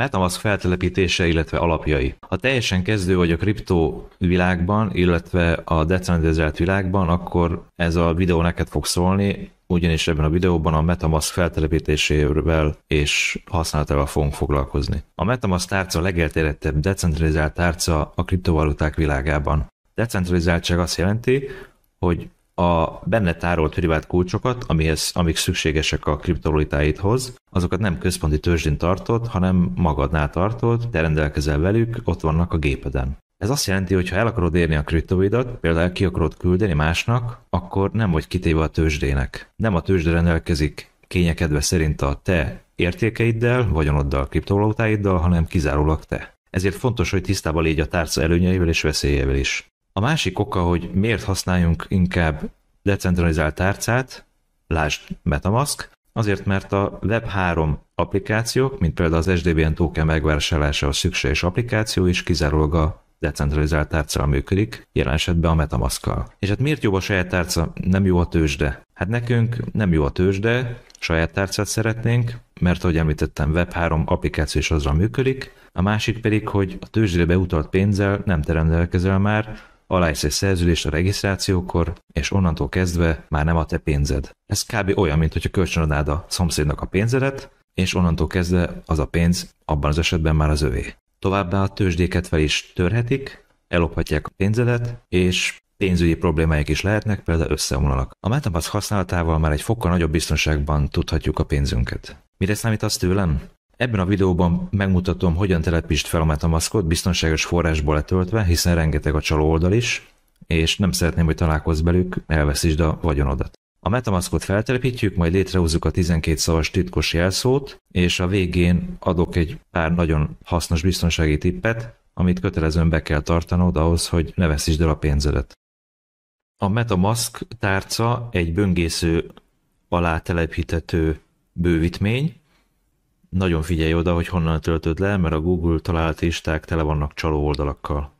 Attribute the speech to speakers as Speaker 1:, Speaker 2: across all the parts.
Speaker 1: Metamask feltelepítése, illetve alapjai. Ha teljesen kezdő vagy a kriptó világban, illetve a decentralizált világban, akkor ez a videó neked fog szólni, ugyanis ebben a videóban a Metamask feltelepítésével és használatával fogunk foglalkozni. A Metamask tárca a legelterjedtebb decentralizált tárca a kriptovaluták világában. Decentralizáltság azt jelenti, hogy a benne tárolt privát kulcsokat, amihez, amik szükségesek a kriptovalutáidhoz, azokat nem központi törzsdén tartott, hanem magadnál tartott, te rendelkezel velük, ott vannak a gépeden. Ez azt jelenti, hogy ha el akarod érni a kriptovidat, például ki akarod küldeni másnak, akkor nem vagy kitéve a tőzsdének. Nem a tőzsde rendelkezik kényekedve szerint a te értékeiddel, vagyonoddal, kriptovalutáiddal, hanem kizárólag te. Ezért fontos, hogy tisztában légy a tárca előnyeivel és veszélyeivel is. A másik oka, hogy miért használjunk inkább decentralizált tárcát, lásd Metamask, azért, mert a Web3 applikációk, mint például az SDBN token a szükséges applikáció is kizárólag a decentralizált tárcával működik, jelen esetben a Metamask-kal. És hát miért jobb a saját tárca, nem jó a tőzsde? Hát nekünk nem jó a tőzsde, saját tárcát szeretnénk, mert ahogy említettem, Web3 applikáció is azra működik, a másik pedig, hogy a tőzsdébe utalt pénzzel nem te rendelkezel már, aláírsz egy szerződést a regisztrációkor, és onnantól kezdve már nem a te pénzed. Ez kb. olyan, mint hogyha kölcsönadnád a szomszédnak a pénzedet, és onnantól kezdve az a pénz abban az esetben már az övé. Továbbá a tőzsdéket fel is törhetik, ellophatják a pénzedet, és pénzügyi problémáik is lehetnek, például összeomlanak. A Metamask használatával már egy fokkal nagyobb biztonságban tudhatjuk a pénzünket. Mire számítasz tőlem? Ebben a videóban megmutatom, hogyan telepítsd fel a Metamaskot biztonságos forrásból letöltve, hiszen rengeteg a csaló oldal is, és nem szeretném, hogy találkozz belük, elveszítsd a vagyonodat. A Metamaskot feltelepítjük, majd létrehozzuk a 12 szavas titkos jelszót, és a végén adok egy pár nagyon hasznos biztonsági tippet, amit kötelezően be kell tartanod ahhoz, hogy ne veszítsd el a pénzedet. A Metamask tárca egy böngésző alá telepíthető bővítmény, nagyon figyelj oda, hogy honnan töltöd le, mert a Google listák tele vannak csaló oldalakkal.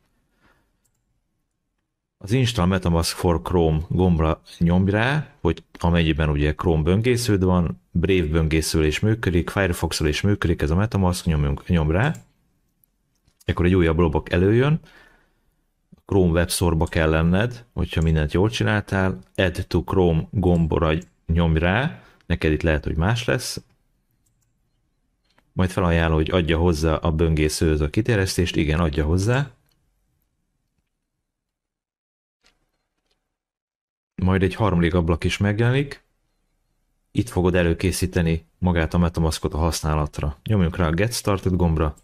Speaker 1: Az Install Metamask for Chrome gombra nyomj rá, hogy amennyiben ugye Chrome böngésződ van, Brave böngészővel is működik, Firefox-val is működik ez a Metamask, nyomjunk, nyom rá. Ekkor egy újabb lobak előjön, Chrome webszorba kell lenned, hogyha mindent jól csináltál, Add to Chrome gombra nyomj rá, neked itt lehet, hogy más lesz, majd felajánló, hogy adja hozzá a böngészőhöz a kiterjesztést, igen, adja hozzá. Majd egy harmadik ablak is megjelenik. Itt fogod előkészíteni magát a metamaskot a használatra. Nyomjunk rá a Get Started gombra.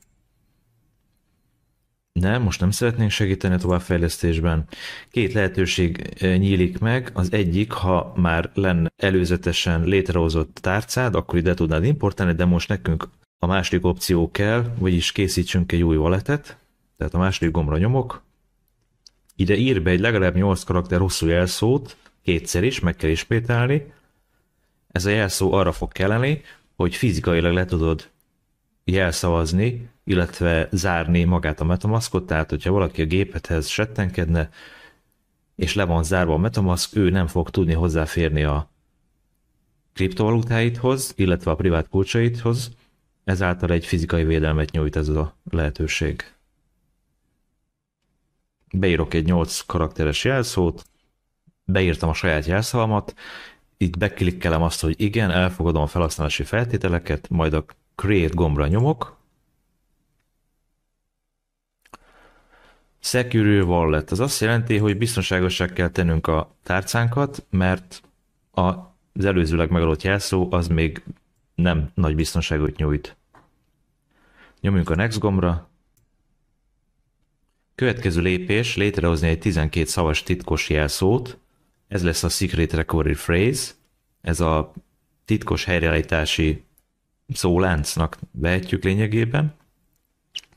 Speaker 1: Nem, most nem szeretnénk segíteni a továbbfejlesztésben. Két lehetőség eh, nyílik meg. Az egyik, ha már lenne előzetesen létrehozott tárcád, akkor ide tudnád importálni, de most nekünk a második opció kell, vagyis készítsünk egy új valetet, tehát a második gombra nyomok, ide ír be egy legalább 8 karakter hosszú jelszót, kétszer is, meg kell ismételni, ez a jelszó arra fog kelleni, hogy fizikailag le tudod jelszavazni, illetve zárni magát a metamaszkot, tehát hogyha valaki a gépethez settenkedne, és le van zárva a metamask, ő nem fog tudni hozzáférni a kriptovalutáidhoz, illetve a privát kulcsaithoz, ezáltal egy fizikai védelmet nyújt ez a lehetőség. Beírok egy 8 karakteres jelszót, beírtam a saját jelszavamat, itt beklikkelem azt, hogy igen, elfogadom a felhasználási feltételeket, majd a Create gombra nyomok. Secure Wallet, az azt jelenti, hogy biztonságosság kell tennünk a tárcánkat, mert az előzőleg megadott jelszó az még nem nagy biztonságot nyújt. Nyomjunk a Next gombra. Következő lépés létrehozni egy 12 szavas titkos jelszót. Ez lesz a Secret Recovery Phrase. Ez a titkos helyreállítási szóláncnak vehetjük lényegében.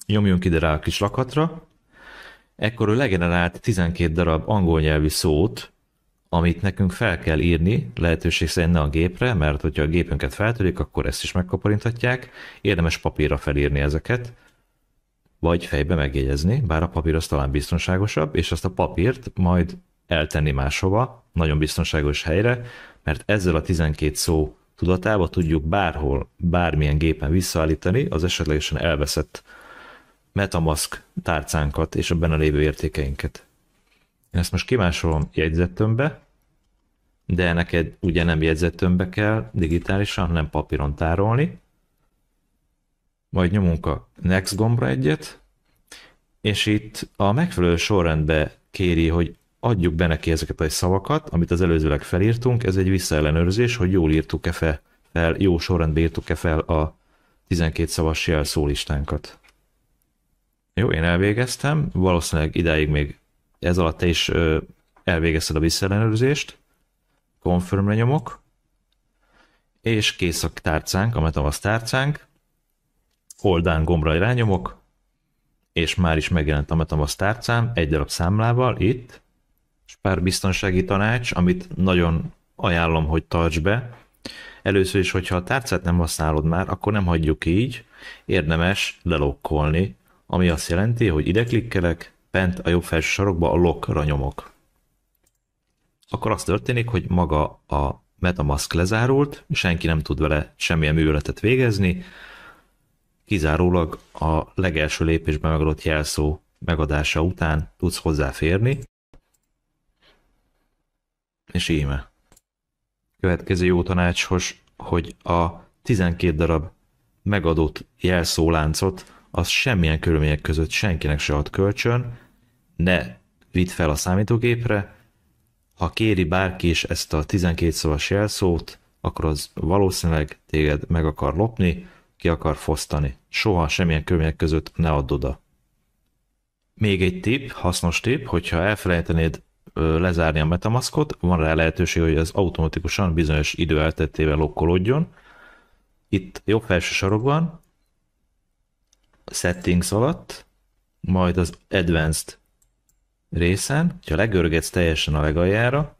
Speaker 1: Nyomjunk ide rá a kis lakatra. Ekkor ő legenerált 12 darab angol nyelvű szót, amit nekünk fel kell írni, lehetőség szerint ne a gépre, mert hogyha a gépünket feltörik, akkor ezt is megkaparinthatják. Érdemes papírra felírni ezeket, vagy fejbe megjegyezni, bár a papír az talán biztonságosabb, és azt a papírt majd eltenni máshova, nagyon biztonságos helyre, mert ezzel a 12 szó tudatába tudjuk bárhol, bármilyen gépen visszaállítani az esetlegesen elveszett Metamask tárcánkat és a benne lévő értékeinket. Én ezt most kimásolom jegyzetömbe, de neked ugye nem jegyzetömbe kell digitálisan, hanem papíron tárolni. Majd nyomunk a Next gombra egyet, és itt a megfelelő sorrendbe kéri, hogy adjuk be neki ezeket a szavakat, amit az előzőleg felírtunk, ez egy visszaellenőrzés, hogy jól írtuk-e fel, fel jó sorrendbe írtuk-e fel a 12 szavas jelszólistánkat. Jó, én elvégeztem, valószínűleg idáig még ez alatt te is elvégezted a visszaellenőrzést, confirm nyomok, és kész a tárcánk, a Metamask tárcánk, down gombra rányomok, és már is megjelent a Metamask tárcám egy darab számlával itt, és pár biztonsági tanács, amit nagyon ajánlom, hogy tarts be. Először is, hogyha a tárcát nem használod már, akkor nem hagyjuk így, érdemes lelokkolni, ami azt jelenti, hogy ide klikkelek, Bent a jobb felső sarokba a lockra nyomok. Akkor az történik, hogy maga a Metamask lezárult, senki nem tud vele semmilyen műveletet végezni, kizárólag a legelső lépésben megadott jelszó megadása után tudsz hozzáférni. És íme. Következő jó tanácshoz, hogy a 12 darab megadott jelszóláncot az semmilyen körülmények között senkinek se ad kölcsön, ne vidd fel a számítógépre, ha kéri bárki is ezt a 12 szavas jelszót, akkor az valószínűleg téged meg akar lopni, ki akar fosztani. Soha semmilyen körülmények között ne add oda. Még egy tipp, hasznos tipp, hogyha elfelejtenéd lezárni a metamaszkot, van rá lehetőség, hogy az automatikusan bizonyos idő elteltével lokkolódjon. Itt jobb felső sarokban settings alatt, majd az advanced részen, hogyha legörgetsz teljesen a legaljára,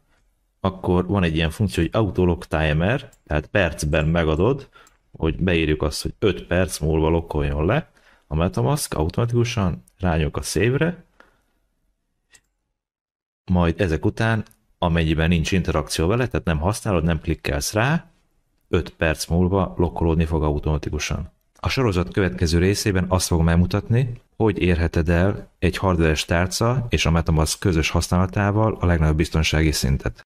Speaker 1: akkor van egy ilyen funkció, hogy autolog timer, tehát percben megadod, hogy beírjuk azt, hogy 5 perc múlva lokkoljon le, a Metamask automatikusan rányok a szévre, majd ezek után, amennyiben nincs interakció vele, tehát nem használod, nem klikkelsz rá, 5 perc múlva lokkolódni fog automatikusan. A sorozat következő részében azt fogom elmutatni, hogy érheted el egy hardveres tárca és a Metamask közös használatával a legnagyobb biztonsági szintet.